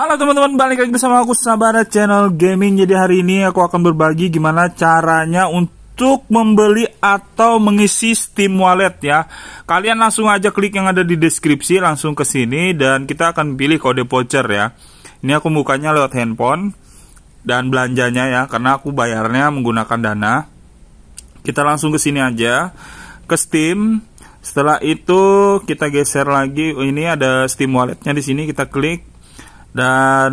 Halo teman-teman, balik lagi bersama aku Sabara Channel Gaming. Jadi hari ini aku akan berbagi gimana caranya untuk membeli atau mengisi Steam Wallet ya. Kalian langsung aja klik yang ada di deskripsi, langsung ke sini dan kita akan pilih kode voucher ya. Ini aku bukanya lewat handphone dan belanjanya ya, karena aku bayarnya menggunakan dana. Kita langsung ke sini aja ke Steam. Setelah itu kita geser lagi. Oh, ini ada Steam Walletnya di sini, kita klik dan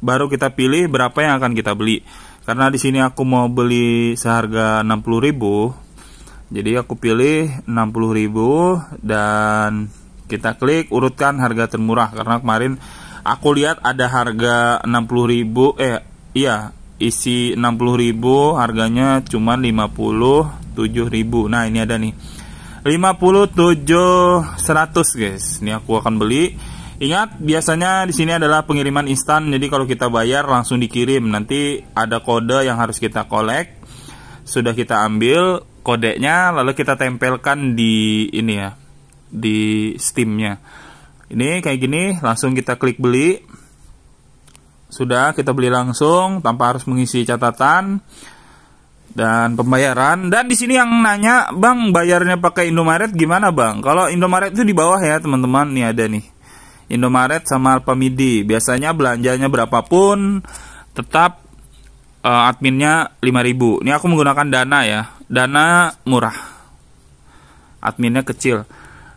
baru kita pilih berapa yang akan kita beli. Karena di sini aku mau beli seharga 60.000. Jadi aku pilih 60.000 dan kita klik urutkan harga termurah karena kemarin aku lihat ada harga 60.000 eh iya isi 60.000 harganya cuma 57.000. Nah, ini ada nih. 57.100 guys. Ini aku akan beli Ingat, biasanya di sini adalah pengiriman instan, jadi kalau kita bayar langsung dikirim. Nanti ada kode yang harus kita collect. Sudah kita ambil kodenya, lalu kita tempelkan di ini ya, di Steamnya. Ini kayak gini, langsung kita klik beli. Sudah kita beli langsung tanpa harus mengisi catatan dan pembayaran. Dan di sini yang nanya, Bang, bayarnya pakai Indomaret gimana, Bang? Kalau Indomaret itu di bawah ya, teman-teman. Nih ada nih Indomaret sama Alpamidi. Biasanya belanjanya berapapun tetap uh, adminnya 5000. Ini aku menggunakan Dana ya. Dana murah. Adminnya kecil.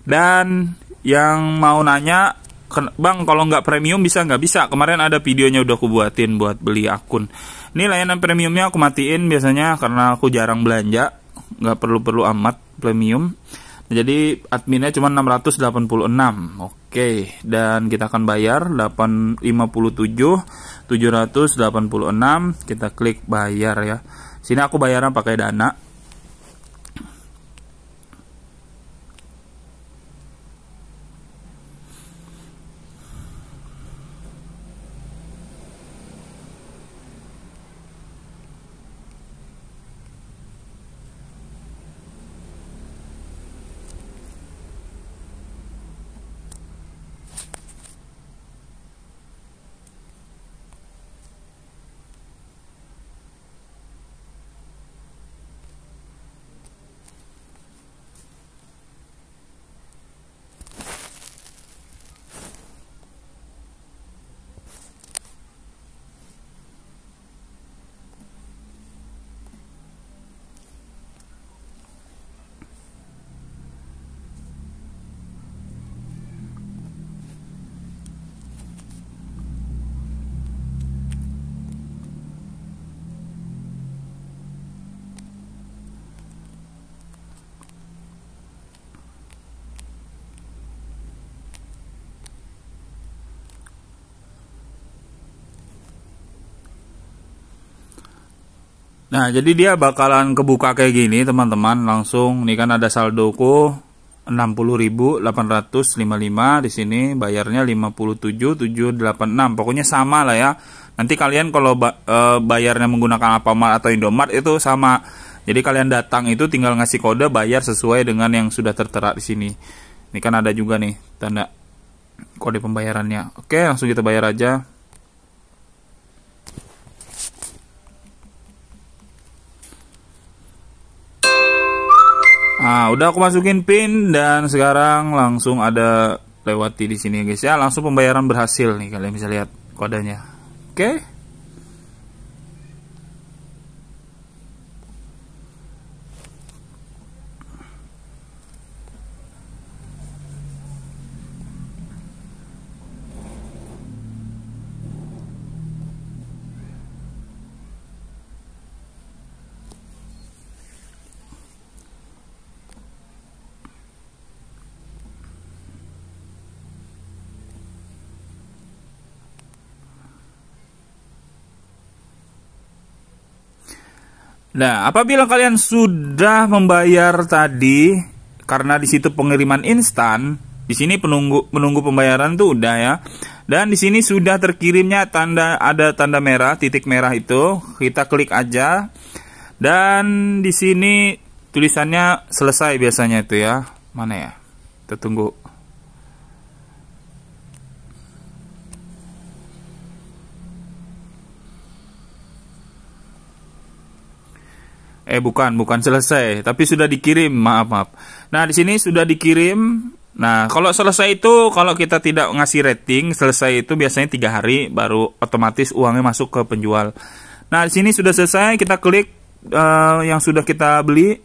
Dan yang mau nanya Bang, kalau nggak premium bisa nggak bisa. Kemarin ada videonya udah aku buatin buat beli akun. Ini layanan premiumnya aku matiin biasanya karena aku jarang belanja, nggak perlu-perlu amat premium. Jadi adminnya cuma 686. Oke, dan kita akan bayar 857 786. Kita klik bayar ya. Sini aku bayaran pakai Dana. Nah, jadi dia bakalan kebuka kayak gini, teman-teman. Langsung nih kan ada saldoku 60.855 di sini bayarnya 57.786. Pokoknya sama lah ya. Nanti kalian kalau eh, bayarnya menggunakan Alfamart atau Indomart itu sama. Jadi kalian datang itu tinggal ngasih kode bayar sesuai dengan yang sudah tertera di sini. Ini kan ada juga nih tanda kode pembayarannya. Oke, langsung kita bayar aja. Nah, udah aku masukin pin dan sekarang langsung ada lewati di sini guys ya. Langsung pembayaran berhasil nih kalian bisa lihat kodenya. Oke. Okay? Nah, apabila kalian sudah membayar tadi karena di situ pengiriman instan, di sini penunggu menunggu pembayaran tuh udah ya. Dan di sini sudah terkirimnya tanda ada tanda merah, titik merah itu, kita klik aja. Dan di sini tulisannya selesai biasanya itu ya. Mana ya? Kita tunggu. eh bukan bukan selesai tapi sudah dikirim maaf maaf nah di sini sudah dikirim Nah, kalau selesai itu, kalau kita tidak ngasih rating, selesai itu biasanya tiga hari baru otomatis uangnya masuk ke penjual. Nah, di sini sudah selesai, kita klik uh, yang sudah kita beli.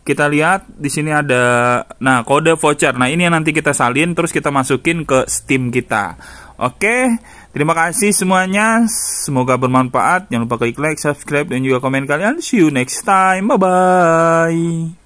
Kita lihat di sini ada nah kode voucher. Nah, ini yang nanti kita salin terus kita masukin ke Steam kita. Oke, terima kasih semuanya. Semoga bermanfaat. Jangan lupa klik like, subscribe, dan juga komen kalian. See you next time. Bye-bye.